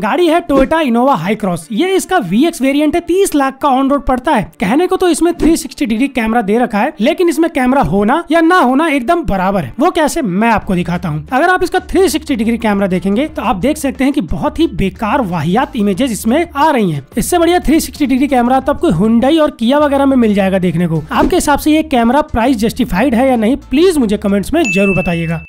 गाड़ी है Toyota Innova high cross ये इसका वी एक्स वेरियंट है तीस लाख का ऑन रोड पड़ता है कहने को तो इसमें थ्री सिक्सटी डिग्री कैमरा दे रखा है लेकिन इसमें कैमरा होना या ना होना एकदम बराबर है वो कैसे मैं आपको दिखाता हूँ अगर आप इसका थ्री सिक्सटी डिग्री कैमरा देखेंगे तो आप देख सकते हैं की बहुत ही बेकार वाहियात इमेजेस इसमें आ रही है इससे बढ़िया थ्री सिक्सटी डिग्री कैमरा तो आपको हुडाई और किया वगैरह में मिल जाएगा देखने को आपके हिसाब से ये कैमरा प्राइस जस्टिफाइड है या नहीं प्लीज मुझे कमेंट्स में जरूर बताइएगा